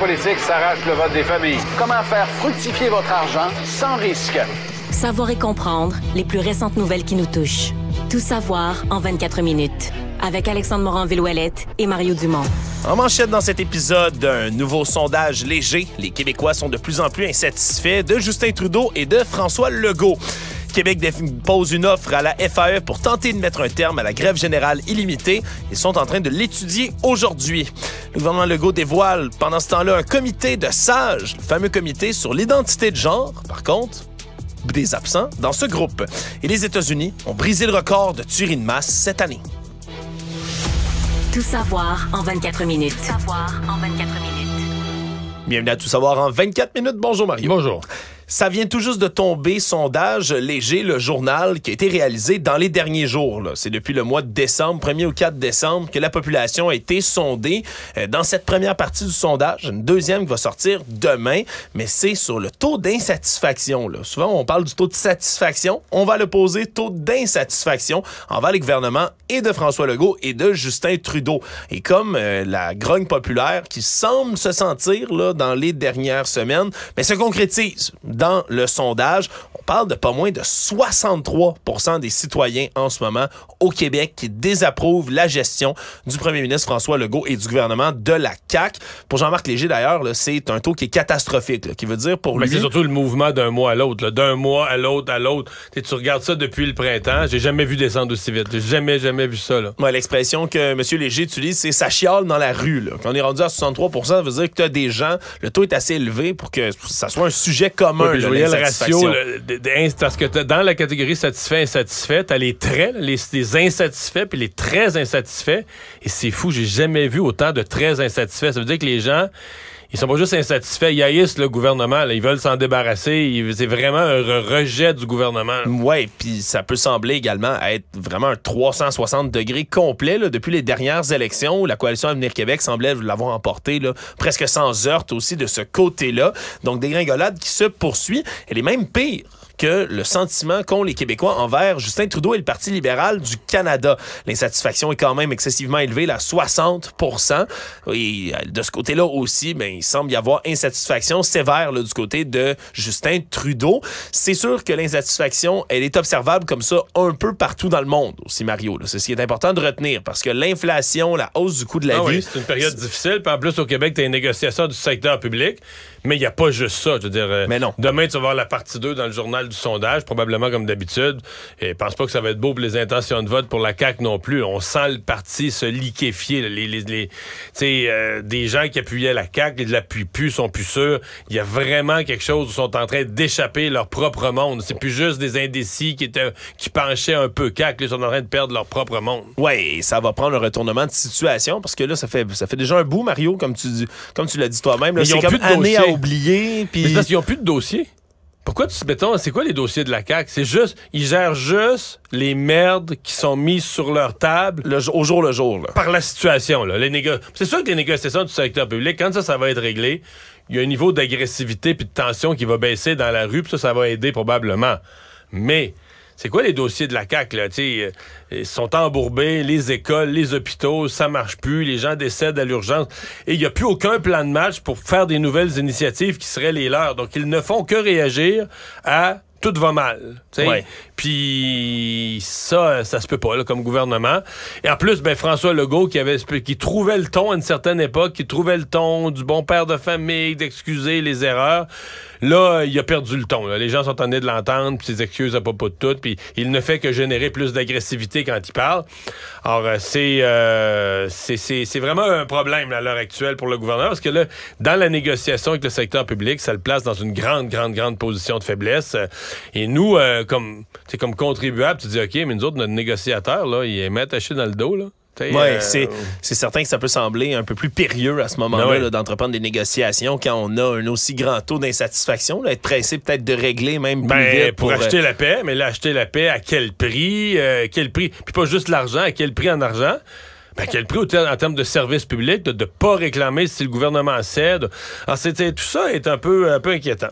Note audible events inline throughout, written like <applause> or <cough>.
politique s'arrache le vote des familles. Comment faire fructifier votre argent sans risque? Savoir et comprendre les plus récentes nouvelles qui nous touchent. Tout savoir en 24 minutes. Avec Alexandre Morin-Villouellette et Mario Dumont. On manchette dans cet épisode, d'un nouveau sondage léger. Les Québécois sont de plus en plus insatisfaits de Justin Trudeau et de François Legault. Québec pose une offre à la FAE pour tenter de mettre un terme à la grève générale illimitée. Ils sont en train de l'étudier aujourd'hui. Le gouvernement Legault dévoile pendant ce temps-là un comité de sages, le fameux comité sur l'identité de genre, par contre, des absents dans ce groupe. Et les États-Unis ont brisé le record de tueries de masse cette année. Tout savoir en 24 minutes. Tout savoir en 24 minutes. Bienvenue à Tout savoir en 24 minutes. Bonjour Marie. Bonjour. Ça vient tout juste de tomber, sondage léger, le journal qui a été réalisé dans les derniers jours. C'est depuis le mois de décembre, 1er ou 4 décembre, que la population a été sondée euh, dans cette première partie du sondage. Une deuxième qui va sortir demain, mais c'est sur le taux d'insatisfaction. Souvent, on parle du taux de satisfaction. On va le poser taux d'insatisfaction envers les gouvernements et de François Legault et de Justin Trudeau. Et comme euh, la grogne populaire qui semble se sentir dans les dernières semaines, mais se concrétise dans le sondage. On parle de pas moins de 63 des citoyens en ce moment au Québec qui désapprouvent la gestion du premier ministre François Legault et du gouvernement de la CAQ. Pour Jean-Marc Léger, d'ailleurs, c'est un taux qui est catastrophique, qui veut dire pour Mais C'est surtout le mouvement d'un mois à l'autre, d'un mois à l'autre, à l'autre. Tu regardes ça depuis le printemps, j'ai jamais vu descendre aussi vite. J'ai jamais, jamais vu ça. L'expression que M. Léger utilise, c'est « ça chiale dans la rue ». Quand on est rendu à 63 ça veut dire que tu as des gens, le taux est assez élevé pour que ça soit un sujet commun parce que dans la catégorie satisfait-insatisfait, t'as les très, les, les, insatisfaits puis les très insatisfaits. Et c'est fou, j'ai jamais vu autant de très insatisfaits. Ça veut dire que les gens ils sont pas juste insatisfaits, ils haïssent le gouvernement, ils veulent s'en débarrasser, c'est vraiment un rejet du gouvernement. Mm, oui, puis ça peut sembler également être vraiment un 360 degrés complet depuis les dernières élections où la coalition Avenir Québec semblait l'avoir emporté là, presque sans heurte aussi de ce côté-là. Donc des gringolades qui se poursuivent, elle est même pire que le sentiment qu'ont les Québécois envers Justin Trudeau et le Parti libéral du Canada. L'insatisfaction est quand même excessivement élevée, là, 60 Et euh, de ce côté-là aussi, ben, il semble y avoir insatisfaction sévère là, du côté de Justin Trudeau. C'est sûr que l'insatisfaction, elle est observable comme ça un peu partout dans le monde aussi, Mario. C'est ce qui est important de retenir parce que l'inflation, la hausse du coût de la ah vie. Oui, c'est une période difficile. Puis en plus, au Québec, tu as un négociateur du secteur public. Mais il n'y a pas juste ça. Je veux dire, euh, mais non. demain, tu vas voir la partie 2 dans le journal du sondage, probablement comme d'habitude. Et pense pas que ça va être beau pour les intentions de vote pour la CAC non plus. On sent le parti se liquéfier. Les, les, euh, des gens qui appuyaient la CAQ, ils l'appuient plus, sont plus sûrs. Il y a vraiment quelque chose où ils sont en train d'échapper leur propre monde. C'est plus juste des indécis qui, qui penchaient un peu CAC Ils sont en train de perdre leur propre monde. Oui, ça va prendre un retournement de situation parce que là, ça fait, ça fait déjà un bout, Mario, comme tu, comme tu l'as dit toi-même. ils comme plus dossier. à oublier. puis Mais n'ont plus de dossier. Pourquoi tu mettons, c'est quoi les dossiers de la CAC C'est juste, ils gèrent juste les merdes qui sont mises sur leur table au jour le jour, par la situation. les C'est sûr que les négociations du secteur public, quand ça, ça va être réglé, il y a un niveau d'agressivité puis de tension qui va baisser dans la rue, puis ça, ça va aider probablement. Mais c'est quoi les dossiers de la CAQ, là? T'sais, euh, ils sont embourbés, les écoles, les hôpitaux, ça marche plus, les gens décèdent à l'urgence. Et il n'y a plus aucun plan de match pour faire des nouvelles initiatives qui seraient les leurs. Donc, ils ne font que réagir à tout va mal. Puis ça, ça se peut pas là, comme gouvernement. Et en plus, ben, François Legault qui avait qui trouvait le ton à une certaine époque, qui trouvait le ton du bon père de famille, d'excuser les erreurs. Là, il a perdu le ton. Les gens sont train de l'entendre, puis ses excuses à propos de tout, puis il ne fait que générer plus d'agressivité quand il parle. Alors, euh, euh, c'est c'est vraiment un problème à l'heure actuelle pour le gouverneur, parce que là, dans la négociation avec le secteur public, ça le place dans une grande, grande, grande position de faiblesse. Et nous, euh, comme, comme contribuables, tu dis, OK, mais nous autres, notre négociateur, là, il est met dans le dos, là. Oui, euh, c'est, certain que ça peut sembler un peu plus périlleux à ce moment-là d'entreprendre des négociations quand on a un aussi grand taux d'insatisfaction, être pressé peut-être de régler même ben, pour, euh, acheter la paix, mais là, acheter la paix à quel prix, euh, quel prix, puis pas juste l'argent, à quel prix en argent. Ben, à quel prix en termes de services publics? de ne pas réclamer si le gouvernement cède. Alors, c'était, tout ça est un peu, un peu inquiétant.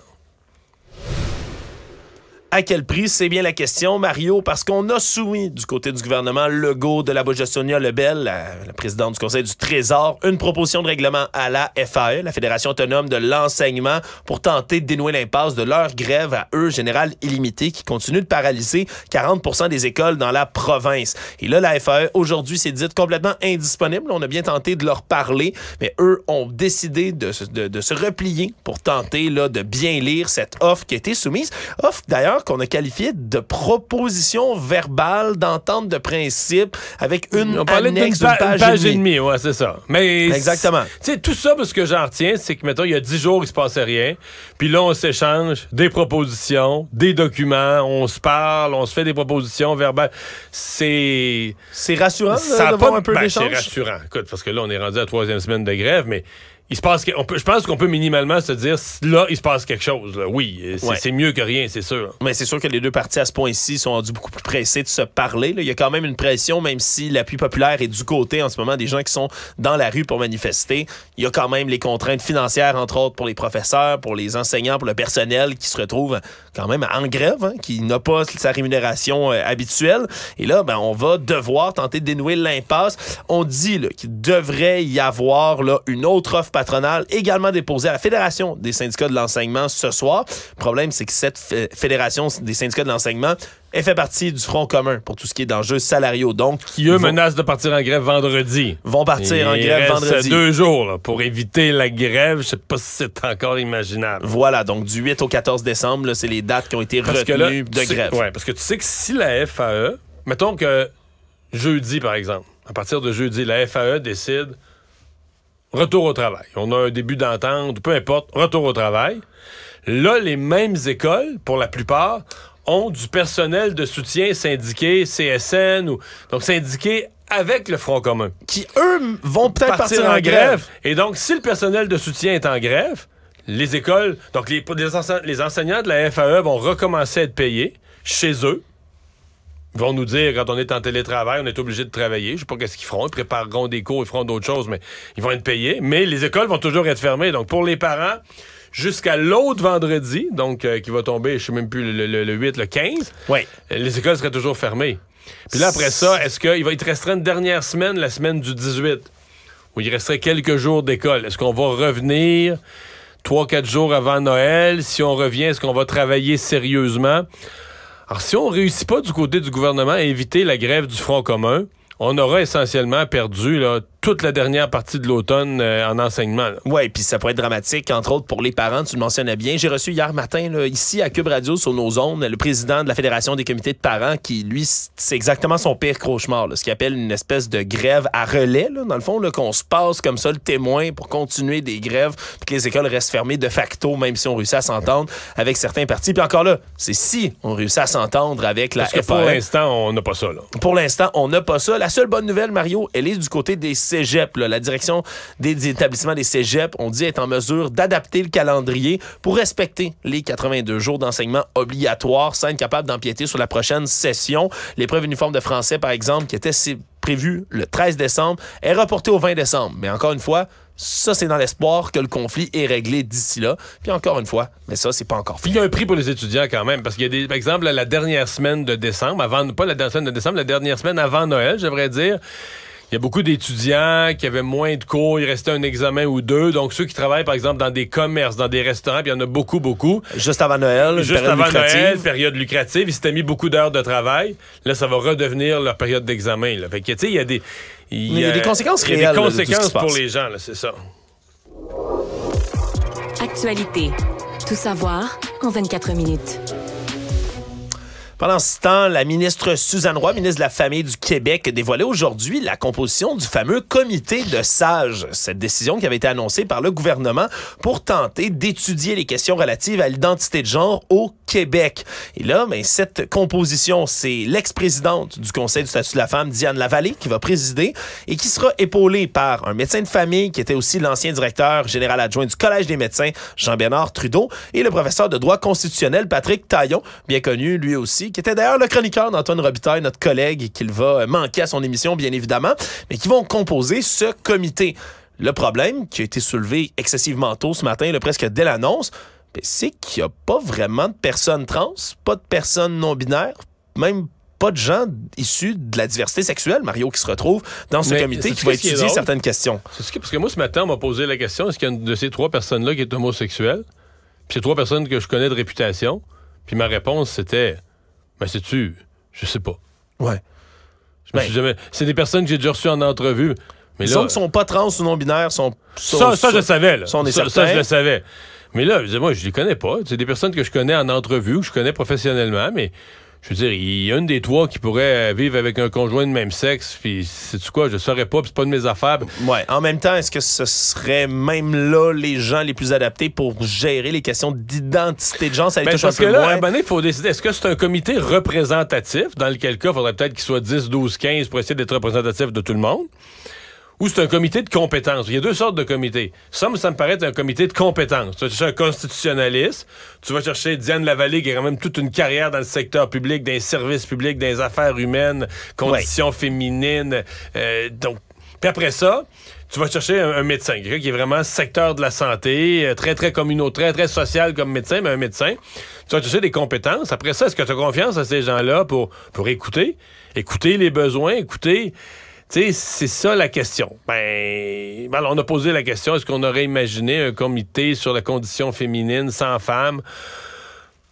À quel prix? C'est bien la question, Mario, parce qu'on a soumis du côté du gouvernement Legault de la bouche Sonia Lebel, la, présidente du Conseil du Trésor, une proposition de règlement à la FAE, la Fédération autonome de l'enseignement, pour tenter de dénouer l'impasse de leur grève à eux, Général illimitée, qui continue de paralyser 40 des écoles dans la province. Et là, la FAE, aujourd'hui, s'est dite complètement indisponible. On a bien tenté de leur parler, mais eux ont décidé de, se replier pour tenter là, de bien lire cette offre qui a été soumise. Offre, d'ailleurs, qu'on a qualifié de proposition verbale, d'entente de principe, avec une On page, et demie. c'est ça. Mais Exactement. tout ça, parce que j'en retiens, c'est que, maintenant il y a dix jours, il se passait rien. Puis là, on s'échange des propositions, des documents, on se parle, on se fait des propositions verbales. C'est... C'est rassurant, ça un peu ben, C'est rassurant. Écoute, parce que là, on est rendu à la troisième semaine de grève, mais il se passe on peut, je pense qu'on peut minimalement se dire là il se passe quelque chose là. oui euh, c'est mieux que rien c'est sûr mais c'est sûr que les deux parties à ce point-ci sont rendues beaucoup plus pressées de se parler là. il y a quand même une pression même si l'appui populaire est du côté en ce moment des gens qui sont dans la rue pour manifester il y a quand même les contraintes financières entre autres pour les professeurs pour les enseignants pour le personnel qui se retrouve quand même en grève hein, qui n'a pas sa rémunération euh, habituelle et là ben, on va devoir tenter de dénouer l'impasse on dit qu'il devrait y avoir là, une autre offre patronale également déposé à la Fédération des syndicats de l'enseignement ce soir. Le problème, c'est que cette Fédération des syndicats de l'enseignement elle fait partie du Front commun pour tout ce qui est d'enjeux salariaux. Donc, qui, eux, menacent de partir en grève vendredi. Vont partir en grève vendredi. deux jours pour éviter la grève. Je sais pas si c'est encore imaginable. Voilà, donc du 8 au 14 décembre, c'est les dates qui ont été retenues de grève. parce que tu sais que si la FAE, mettons que jeudi, par exemple, à partir de jeudi, la FAE décide retour au travail. On a un début d'entente, peu importe, retour au travail. Là, les mêmes écoles, pour la plupart, ont du personnel de soutien syndiqué, CSN, ou donc syndiqué avec le Front commun. Qui, eux, vont peut-être partir, en, grève. Et donc, si le personnel de soutien est en grève, les écoles, donc les, les, les enseignants de la FAE vont recommencer à être payés chez eux vont nous dire quand on est en télétravail, on est obligé de travailler. Je sais pas qu'est-ce qu'ils feront. Ils prépareront des cours, ils feront d'autres choses, mais ils vont être payés. Mais les écoles vont toujours être fermées. Donc, pour les parents, jusqu'à l'autre vendredi, donc euh, qui va tomber, je sais même plus, le, 8, le 15, oui. Euh, les écoles seraient toujours fermées. Puis là, après ça, est-ce qu'il va être restreint une dernière semaine, la semaine du 18, où il resterait quelques jours d'école? Est-ce qu'on va revenir trois, quatre jours avant Noël? Si on revient, est-ce qu'on va travailler sérieusement? Alors, si on réussit pas du côté du gouvernement à éviter la grève du Front commun, on aura essentiellement perdu là, toute la dernière partie de l'automne euh, en enseignement. Oui, puis ça pourrait être dramatique, entre autres pour les parents, tu le mentionnais bien. J'ai reçu hier matin, là, ici à Cube Radio, sur nos zones, le président de la Fédération des comités de parents qui, lui, c'est exactement son pire cauchemar, ce qu'il appelle une espèce de grève à relais, dans le fond, qu'on se passe comme ça le témoin pour continuer des grèves, puis que les écoles restent fermées de facto, même si on réussit à s'entendre avec certains partis. Puis encore là, c'est si on réussit à s'entendre avec la pour e. l'instant, on n'a pas ça. Pour l'instant, on n'a pas ça. La seule bonne nouvelle, Mario, elle est du côté des cégep, la direction des, établissements des cégeps, on dit est en mesure d'adapter le calendrier pour respecter les 82 jours d'enseignement obligatoire sans être capable d'empiéter sur la prochaine session. L'épreuve uniforme de français, par exemple, qui était prévue le 13 décembre, est reportée au 20 décembre. Mais encore une fois, ça, c'est dans l'espoir que le conflit est réglé d'ici là. Puis encore une fois, mais ça, c'est pas encore fini. Il y a un prix pour les étudiants quand même, parce qu'il y a des, par exemple, la dernière semaine de décembre, avant, pas la dernière semaine de décembre, la dernière semaine avant Noël, j'aimerais dire, il y a beaucoup d'étudiants qui avaient moins de cours, il restait un examen ou deux. Donc, ceux qui travaillent, par exemple, dans des commerces, dans des restaurants, il y en a beaucoup, beaucoup. Juste avant Noël, période lucrative. Noël, période lucrative. Ils s'étaient mis beaucoup d'heures de travail. Là, ça va redevenir leur période d'examen. Fait que, tu sais, il y a des... Il y, a, des conséquences réelles. Il y a des conséquences pour les gens, c'est ça. Actualité. Tout savoir en 24 minutes. Pendant ce temps, la ministre Suzanne Roy, ministre de la Famille du Québec, dévoilait aujourd'hui la composition du fameux comité de sages. Cette décision qui avait été annoncée par le gouvernement pour tenter d'étudier les questions relatives à l'identité de genre au Québec. Et là, ben, cette composition, c'est l'ex-présidente du Conseil du statut de la femme, Diane Lavallée, qui va présider et qui sera épaulée par un médecin de famille qui était aussi l'ancien directeur général adjoint du Collège des médecins, Jean-Bernard Trudeau, et le professeur de droit constitutionnel, Patrick Taillon, bien connu lui aussi, qui était d'ailleurs le chroniqueur d'Antoine Robitaille, notre collègue, qu'il va manquer à son émission, bien évidemment, mais qui vont composer ce comité. Le problème qui a été soulevé excessivement tôt ce matin, le presque dès l'annonce, c'est qu'il n'y a pas vraiment de personnes trans, pas de personnes non-binaires, même pas de gens issus de la diversité sexuelle, Mario, qui se retrouve dans ce comité qui va étudier certaines questions. ce Que, parce que moi, ce matin, on m'a posé la question est-ce qu'il y a une de ces trois personnes-là qui est homosexuelle Puis c'est trois personnes que je connais de réputation. Puis ma réponse, c'était Mais ben, sais-tu, je sais pas. Ouais. suis ben. jamais... C'est des personnes que j'ai déjà reçues en entrevue. Mais là... qui sont, sont pas trans ou non-binaires. Sont, ça, je le savais. Là. ça, je le savais. Mais là, moi, je les connais pas. C'est des personnes que je connais en entrevue, que je connais professionnellement, mais je veux dire, il y a une des trois qui pourrait vivre avec un conjoint de même sexe, puis c'est tu quoi, je ne saurais pas, c'est pas de mes affaires. Ouais. En même temps, est-ce que ce serait même là les gens les plus adaptés pour gérer les questions d'identité de gens? ça ben, que là, À un il faut décider est-ce que c'est un comité représentatif dans lequel cas il faudrait peut-être qu'il soit 10, 12, 15 pour essayer d'être représentatif de tout le monde ou c'est un comité de compétences. Il y a deux sortes de comités. Ça, ça me paraît un comité de compétence. Tu vas chercher un constitutionnaliste, tu vas chercher Diane Lavallée, qui a quand même toute une carrière dans le secteur public, dans les services publics, dans les affaires humaines, conditions féminines. Euh, donc, puis après ça, tu vas chercher un, médecin, quelqu'un qui est vraiment secteur de la santé, euh, très, très communautaire, très, très social comme médecin, mais un médecin. Tu vas chercher des compétences. Après ça, est-ce que tu as confiance à ces gens-là pour, pour écouter? Écouter les besoins, écouter c'est ça la question. Ben, ben, on a posé la question, est-ce qu'on aurait imaginé un comité sur la condition féminine sans femmes?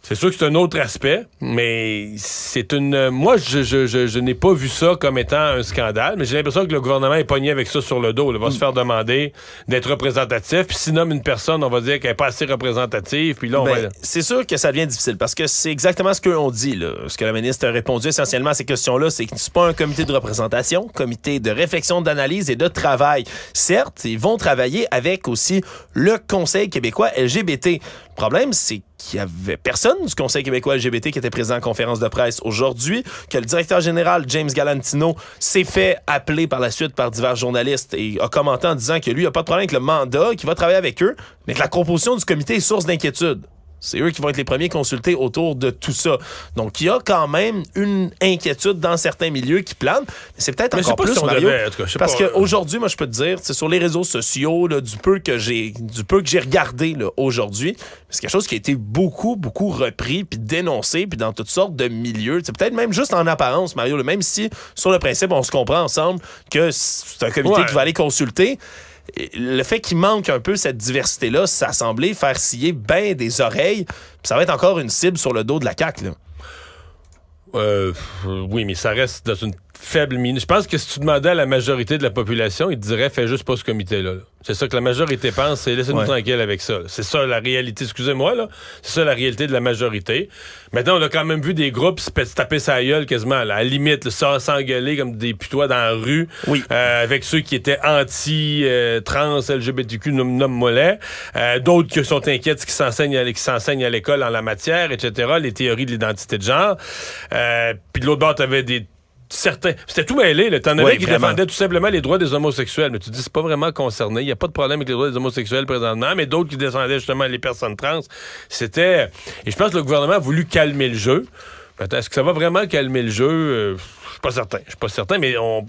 C'est sûr que c'est un autre aspect, mais c'est une. Moi, je, n'ai pas vu ça comme étant un scandale, mais j'ai l'impression que le gouvernement est pogné avec ça sur le dos. Il va se faire demander d'être représentatif, puis s'il nomme une personne, on va dire qu'elle n'est pas assez représentative, puis là, ben, C'est sûr que ça devient difficile, parce que c'est exactement ce qu'on dit, Ce que la ministre a répondu essentiellement à ces questions-là, c'est que n'est pas un comité de représentation, comité de réflexion, d'analyse et de travail. Certes, ils vont travailler avec aussi le Conseil québécois LGBT. Le problème, c'est qu'il y avait personne du Conseil québécois LGBT qui était présent en conférence de presse aujourd'hui, que le directeur général James Galantino s'est fait appeler par la suite par divers journalistes et a commenté en disant que lui, il a pas de problème avec le mandat, qu'il va travailler avec eux, mais que la composition du comité est source d'inquiétude. C'est eux qui vont être les premiers consultés autour de tout ça. Donc, il y a quand même une inquiétude dans certains milieux qui Mais C'est peut-être encore plus, Mario, parce qu'aujourd'hui, euh, moi, je peux te dire, c'est sur les réseaux sociaux, du peu que j'ai, du peu que j'ai regardé aujourd'hui, c'est quelque chose qui a été beaucoup, beaucoup repris, puis dénoncé, puis dans toutes sortes de milieux. C'est peut-être même juste en apparence, Mario, même si sur le principe, on se comprend ensemble que c'est un comité qui va aller consulter le fait qu'il manque un peu cette diversité-là, ça semblait faire scier bien des oreilles. ça va être encore une cible sur le dos de la CAQ. Euh, oui, mais ça reste dans une faible mine. Je pense que si tu demandais à la majorité de la population, ils te diraient fais juste pas ce comité-là. C'est ça que la majorité pense, c'est laissez-nous tranquille avec ça. C'est ça la réalité, excusez-moi, là. C'est ça la réalité de la majorité. Maintenant, on a quand même vu des groupes se taper sa gueule quasiment, à la limite, s'engueuler comme des putois dans la rue, euh, avec ceux qui étaient anti-trans, euh, LGBTQ, nom mollet euh, D'autres qui sont inquiets de ce qui s'enseigne à l'école en la matière, etc., les théories de l'identité de genre. Puis de l'autre bord, t'avais des certains. C'était tout mêlé. le T'en avais qui tout simplement les droits des homosexuels. Mais tu dis, c'est pas vraiment concerné. Il n'y a pas de problème avec les droits des homosexuels présentement. Mais d'autres qui descendaient justement les personnes trans. C'était. Et je pense que le gouvernement a voulu calmer le jeu. Est-ce que ça va vraiment calmer le jeu? Euh, je suis pas certain. Je suis pas certain, mais on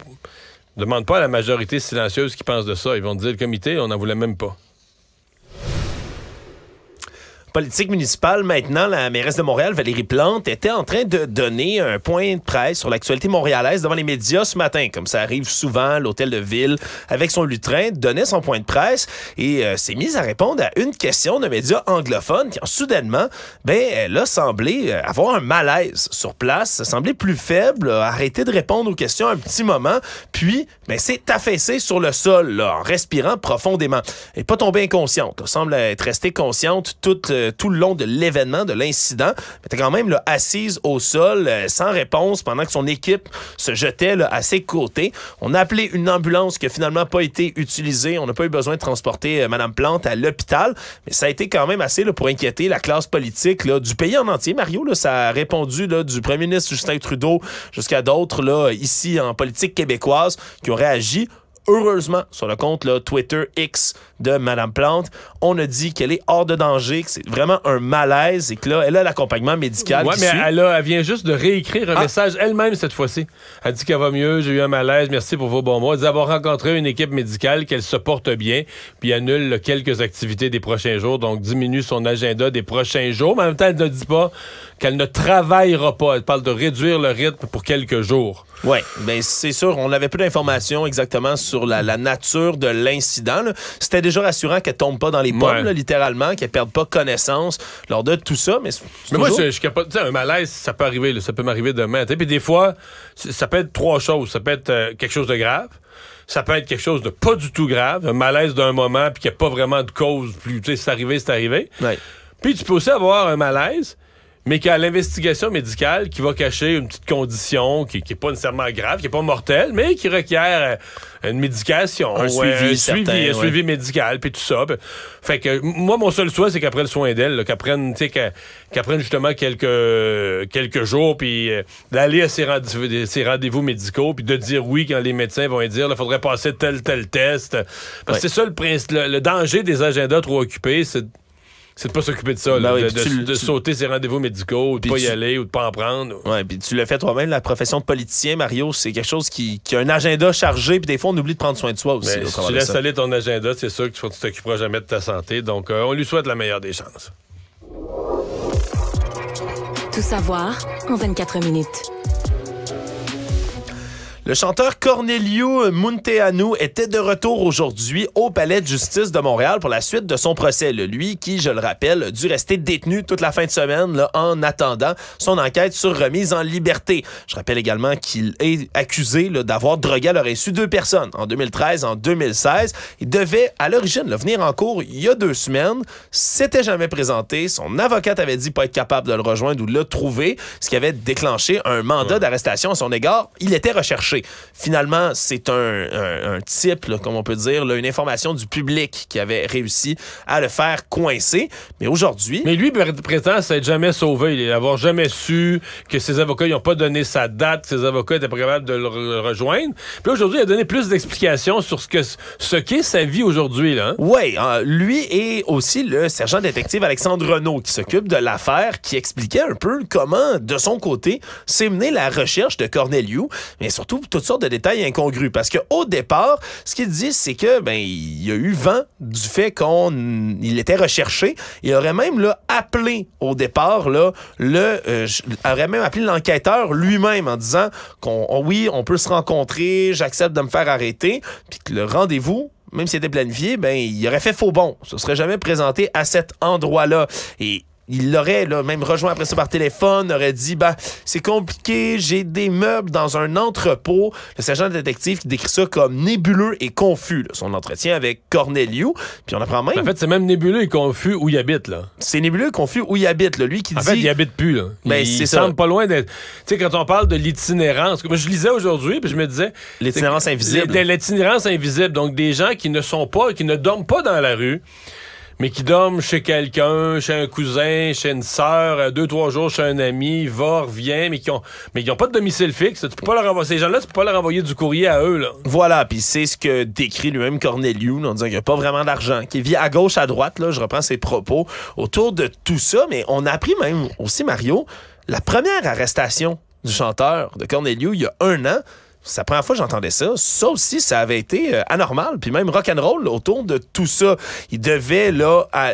demande pas à la majorité silencieuse qui pense de ça. Ils vont dire le comité, on n'en voulait même pas politique municipale, maintenant, la mairesse de Montréal, Valérie Plante, était en train de donner un point de presse sur l'actualité montréalaise devant les médias ce matin, comme ça arrive souvent, l'hôtel de ville, avec son lutrin, donnait son point de presse et euh, s'est mise à répondre à une question d'un média anglophone qui, en, soudainement, ben, elle a semblé euh, avoir un malaise sur place, semblait plus faible, a arrêté de répondre aux questions un petit moment, puis ben, s'est affaissée sur le sol, en respirant profondément. Elle n'est pas tombée inconsciente, semble être restée consciente toute... Euh, euh, tout le long de l'événement, de l'incident, était quand même assise au sol, euh, sans réponse, pendant que son équipe se jetait à ses côtés. On a appelé une ambulance qui n'a finalement pas été utilisée. On n'a pas eu besoin de transporter euh, Mme Plante à l'hôpital, mais ça a été quand même assez pour inquiéter la classe politique du pays en entier. Mario, ça a répondu du premier ministre Justin Trudeau jusqu'à d'autres ici en politique québécoise qui ont réagi Heureusement, sur le compte là, Twitter X de Madame Plante, on a dit qu'elle est hors de danger, que c'est vraiment un malaise et que là, elle a l'accompagnement médical. Oui, mais Elle, elle, vient juste de réécrire un ah. message elle-même cette fois-ci. Elle dit qu'elle va mieux, j'ai eu un malaise, merci pour vos bons mots. Elle dit rencontré une équipe médicale, qu'elle se porte bien, puis annule quelques activités des prochains jours, donc diminue son agenda des prochains jours. Mais en même temps, elle ne dit pas qu'elle ne travaillera pas. Elle parle de réduire le rythme pour quelques jours. Oui, ben c'est sûr, on n'avait plus d'informations exactement sur la, nature de l'incident. C'était déjà rassurant qu'elle tombe pas dans les pommes, littéralement, qu'elle perde pas connaissance lors de tout ça. Mais, mais moi, je, suis capable, un malaise, ça peut arriver, ça peut m'arriver demain. Puis des fois, ça peut être trois choses. Ça peut être euh, quelque chose de grave ça peut être quelque chose de pas du tout grave, un malaise d'un moment, puis qu'il n'y a pas vraiment de cause plus. Tu sais, c'est arrivé, c'est arrivé. Ouais. Puis tu peux aussi avoir un malaise mais qu'à l'investigation médicale qui va cacher une petite condition qui n'est pas nécessairement grave, qui n'est pas mortelle, mais qui requiert euh, une médication, un suivi, suivi médical, puis tout ça. fait que moi, mon seul souhait, c'est qu'après le soin d'elle, qu'après prenne, justement quelques, quelques jours, puis euh, d'aller à ses rendez-vous médicaux, puis de dire oui quand les médecins vont dire, il faudrait passer tel, tel test. Parce que c'est ça le, le danger des agendas trop occupés, c'est c'est de pas s'occuper de ça, ben de, sauter ses rendez-vous médicaux, de pas y aller ou de pas en prendre. Oui, puis tu le fais toi-même, la profession de politicien, Mario, c'est quelque chose qui, a un agenda chargé, puis des fois, on oublie de prendre soin de soi aussi. si tu laisses aller ton agenda, c'est sûr que tu ne t'occuperas jamais de ta santé. Donc, euh, on lui souhaite la meilleure des chances. Tout savoir en 24 minutes. Le chanteur Cornelio Munteanu était de retour aujourd'hui au Palais de justice de Montréal pour la suite de son procès. Lui qui, je le rappelle, dû rester détenu toute la fin de semaine en attendant son enquête sur remise en liberté. Je rappelle également qu'il est accusé d'avoir drogué à leur insu deux personnes en 2013, en 2016. Il devait, à l'origine, venir en cours il y a deux semaines. S'était jamais présenté. Son avocate avait dit pas être capable de le rejoindre ou de le trouver, ce qui avait déclenché un mandat d'arrestation à son égard. Il était recherché. Finalement, c'est un, type, comme on peut dire, une information du public qui avait réussi à le faire coincer. Mais aujourd'hui... Mais lui prétend s'être jamais sauvé, il avoir jamais su que ses avocats n'ont pas donné sa date, que ses avocats étaient pas capables de le, rejoindre. Puis aujourd'hui, il a donné plus d'explications sur ce que ce qu'est sa vie aujourd'hui. là. Hein. Ouais, Oui, euh, lui et aussi le sergent détective Alexandre Renaud qui s'occupe de l'affaire, qui expliquait un peu comment, de son côté, s'est menée la recherche de Corneliou, mais surtout toutes sortes de détails incongrus. Parce qu'au départ, ce qu'il dit, c'est que ben il y a eu vent du fait qu'on il était recherché. Il aurait même là, appelé au départ là, le euh, aurait même appelé l'enquêteur lui-même en disant qu'on oh oui, on peut se rencontrer, j'accepte de me faire arrêter, puis que le rendez-vous même s'il était planifié, ben, il aurait fait faux bon. Ce serait jamais présenté à cet endroit-là. Et il l'aurait même rejoint après ça par téléphone, aurait dit Ben, c'est compliqué, j'ai des meubles dans un entrepôt. Le sergent détective qui décrit ça comme nébuleux et confus. son entretien avec Cornelio, puis on apprend même. En fait, c'est même nébuleux et confus où il habite là. C'est nébuleux et confus où il habite là, lui qui dit. En fait, il habite plus là. Ben, il, il semble pas loin d'être. Tu sais quand on parle de l'itinérance, moi je lisais aujourd'hui puis je me disais l'itinérance invisible. L'itinérance invisible, donc des gens qui ne sont pas, qui ne dorment pas dans la rue mais qui dorment chez quelqu'un, chez un cousin, chez une sœur, euh, deux, trois jours chez un ami, va, revient, mais qui ont, mais ont pas de domicile fixe. Tu peux pas leur envoyer, ces gens-là, tu peux pas leur envoyer du courrier à eux, là. Voilà. Puis c'est ce que décrit lui-même Corneliu, en disant qu'il n'y a pas vraiment d'argent, qu'il vit à gauche, à droite, là. Je reprends ses propos autour de tout ça, mais on a appris même aussi, Mario, la première arrestation du chanteur de Corneliu il y a un an. C'est la première fois que j'entendais ça. Ça aussi, ça avait été euh, anormal, puis même rock'n'roll autour de tout ça. Il devait, là, à,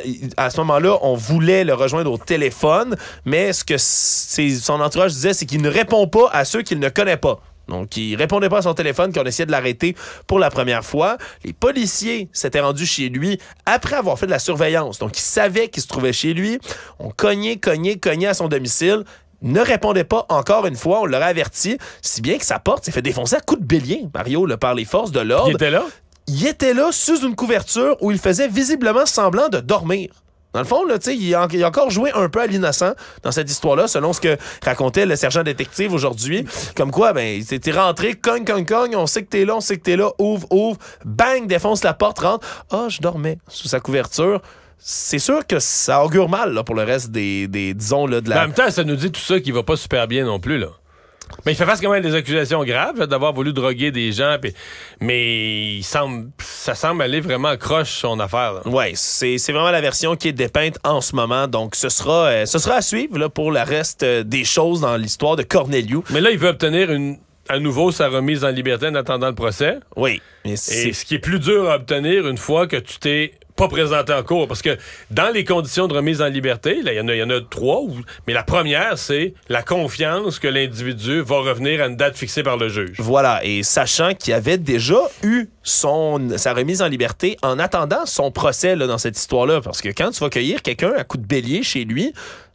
ce moment-là, on voulait le rejoindre au téléphone, mais ce que son entourage disait, c'est qu'il ne répond pas à ceux qu'il ne connaît pas. Donc, il répondait pas à son téléphone, qu'on essayait de l'arrêter pour la première fois. Les policiers s'étaient rendus chez lui après avoir fait de la surveillance. Donc, ils savaient qu'il se trouvait chez lui. On cognait, cognait, cognait à son domicile ne répondait pas encore une fois. On l'aurait averti, si bien que sa porte s'est fait défoncer à coups de bélier, Mario, le par les forces de l'ordre. Il était là? Il était là sous une couverture où il faisait visiblement semblant de dormir. Dans le fond, là, il, a, il a encore joué un peu à l'innocent dans cette histoire-là, selon ce que racontait le sergent détective aujourd'hui. Comme quoi, ben, s'était rentré, cogne, cogne, cogne, on sait que t'es là, on sait que t'es là, ouvre, ouvre, bang, défonce la porte, rentre. Ah, oh, je dormais sous sa couverture c'est sûr que ça augure mal là, pour le reste des, des disons, là, de la... en même temps, ça nous dit tout ça qui va pas super bien non plus, là. Mais il fait face quand même à des accusations graves d'avoir voulu droguer des gens. Mais il semble, ça semble aller vraiment croche son affaire. Oui, c'est vraiment la version qui est dépeinte en ce moment. Donc ce sera, euh, ce sera à suivre là, pour le reste euh, des choses dans l'histoire de Corneliu. Mais là, il veut obtenir une, à nouveau sa remise en liberté en attendant le procès. Oui. Et ce qui est plus dur à obtenir une fois que tu t'es pas présenté en cours. Parce que dans les conditions de remise en liberté, il y, en a trois, mais la première, c'est la confiance que l'individu va revenir à une date fixée par le juge. Voilà, et sachant qu'il avait déjà eu son, sa remise en liberté en attendant son procès dans cette histoire-là, parce que quand tu vas cueillir quelqu'un à coup de bélier chez lui,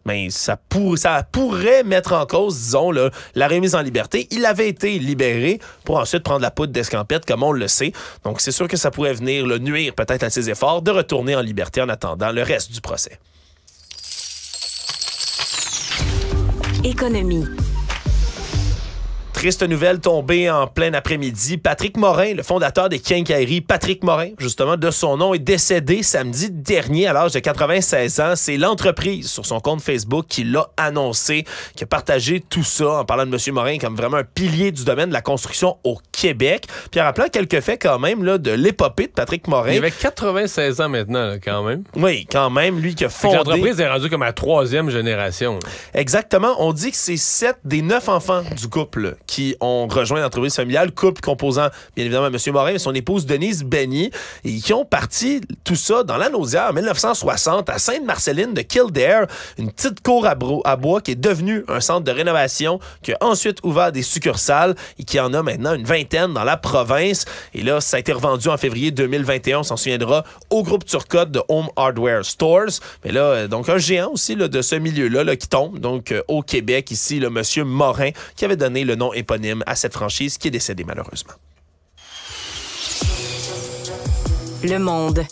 mais ben, ça, pourrait mettre en cause, disons, la remise en liberté. Il avait été libéré pour ensuite prendre la poudre d'escampette, comme on le sait. Donc, c'est sûr que ça pourrait venir le nuire peut-être à ses efforts de retourner en liberté en attendant le reste du procès. Économie. Triste nouvelle tombée en plein après-midi. Patrick Morin, le fondateur des Quincailleries, Patrick Morin, justement, de son nom, est décédé samedi dernier à l'âge de 96 ans. C'est l'entreprise sur son compte Facebook qui l'a annoncé, qui a partagé tout ça en parlant de M. Morin comme vraiment un pilier du domaine de la construction au Québec. Puis en rappelant quelques faits quand même là, de l'épopée de Patrick Morin. Il avait 96 ans maintenant, quand même. Oui, quand même, lui qui a fondé... L'entreprise est rendue comme à la troisième génération. Exactement. On dit que c'est sept des neuf enfants du couple qui ont rejoint l'entreprise familiale, couple composant bien évidemment M. Morin et son épouse Denise Benny, et qui ont parti tout ça dans la nausière en 1960 à Sainte-Marceline de Kildare, une petite cour à, bois qui est devenue un centre de rénovation, qui a ensuite ouvert des succursales et qui en a maintenant une vingtaine dans la province. Et là, ça a été revendu en février 2021, on s'en souviendra, au groupe Turcotte de Home Hardware Stores. Mais là, euh, donc un géant aussi de ce milieu-là qui tombe, donc euh, au Québec, ici, le monsieur Morin, qui avait donné le nom éponyme à cette franchise qui est décédée malheureusement. Le monde.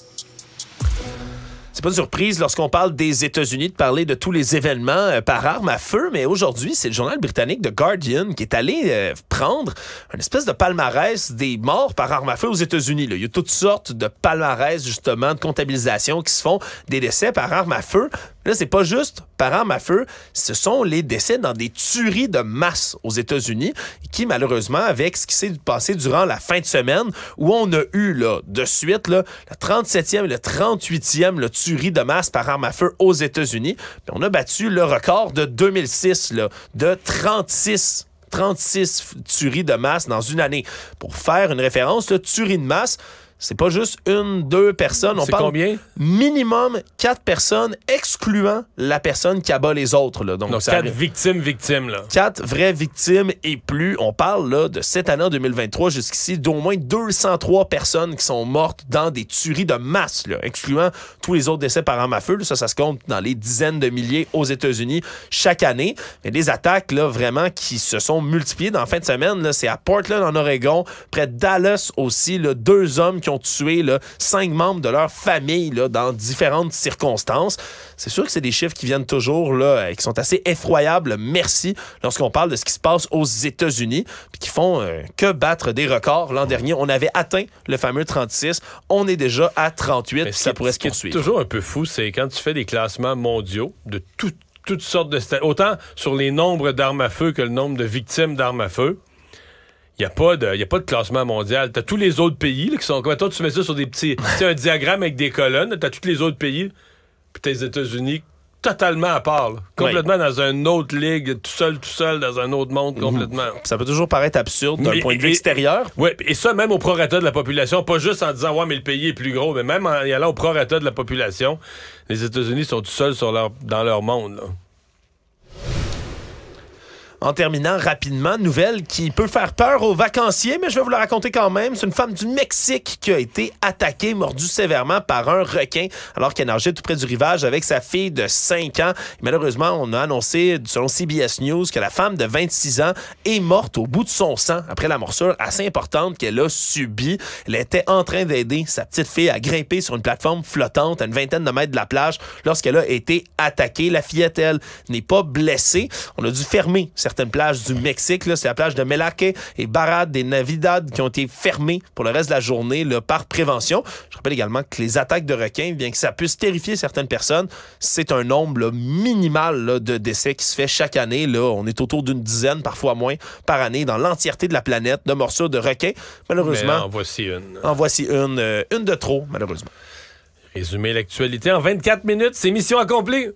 C'est pas une surprise lorsqu'on parle des États-Unis de parler de tous les événements euh, par arme à feu, mais aujourd'hui, c'est le journal britannique The Guardian qui est allé euh, prendre une espèce de palmarès des morts par arme à feu aux États-Unis. Il y a toutes sortes de palmarès, justement, de comptabilisation qui se font des décès par arme à feu. Là, c'est pas juste par arme à feu, ce sont les décès dans des tueries de masse aux États-Unis qui, malheureusement, avec ce qui s'est passé durant la fin de semaine, où on a eu là, de suite le la 37e et le 38e le tuerie de masse par arme à feu aux États-Unis, ben, on a battu le record de 2006 là, de 36 36 tueries de masse dans une année. Pour faire une référence, le tuerie de masse, c'est pas juste une, deux personnes. On parle combien? minimum quatre personnes, excluant la personne qui abat les autres. Donc, quatre victimes, victimes. Là. Quatre vraies victimes et plus. On parle là, de cette année en 2023 jusqu'ici d'au moins 203 personnes qui sont mortes dans des tueries de masse, là, excluant tous les autres décès par arme à feu. ça, ça se compte dans les dizaines de milliers aux États-Unis chaque année. Mais des attaques là, vraiment qui se sont multipliées dans la fin de semaine. C'est à Portland, en Oregon, près de Dallas aussi, là, deux hommes qui qui ont tué cinq membres de leur famille là, dans différentes circonstances. C'est sûr que c'est des chiffres qui viennent toujours, là, euh, qui sont assez effroyables, merci, lorsqu'on parle de ce qui se passe aux États-Unis, puis qui font euh, que battre des records. L'an dernier, on avait atteint le fameux 36. On est déjà à 38, ça pourrait se poursuivre. Ce qui est toujours un peu fou, c'est quand tu fais des classements mondiaux de toutes toutes sortes de... Autant sur les nombres d'armes à feu que le nombre de victimes d'armes à feu il n'y a, pas de, a pas de classement mondial. Tu as tous les autres pays qui sont comme toi, tu mets ça sur des petits. C'est <laughs> un diagramme avec des colonnes, tu as tous les autres pays, puis tu les États-Unis totalement à part, complètement dans une autre ligue, tout seul, tout seul, dans un autre monde, mhm. complètement. Ça peut toujours paraître absurde d'un point de vue extérieur. Oui, et ça, même au prorata de la population, pas juste en disant, ouais, mais le pays est plus gros, mais même en y allant au prorata de la population, les États-Unis sont tout seuls dans leur monde. Là. En terminant rapidement, nouvelle qui peut faire peur aux vacanciers, mais je vais vous la raconter quand même. C'est une femme du Mexique qui a été attaquée, mordue sévèrement par un requin alors qu'elle nageait tout près du rivage avec sa fille de 5 ans. malheureusement, on a annoncé, selon CBS News, que la femme de 26 ans est morte au bout de son sang après la morsure assez importante qu'elle a subie. Elle était en train d'aider sa petite fille à grimper sur une plateforme flottante à une vingtaine de mètres de la plage lorsqu'elle a été attaquée. La fillette, elle, n'est pas blessée. On a dû fermer certaines plages du Mexique. C'est la plage de Melaque et Barade des Navidad qui ont été fermées pour le reste de la journée par prévention. Je rappelle également que les attaques de requins, bien que ça puisse terrifier certaines personnes, c'est un nombre minimal de décès qui se fait chaque année. Là. On est autour d'une dizaine, parfois moins, par année dans l'entièreté de la planète de morceaux de requins. Malheureusement. en voici une. En voici une. Euh, une de trop, malheureusement. Résumer l'actualité en 24 minutes, c'est mission accomplie.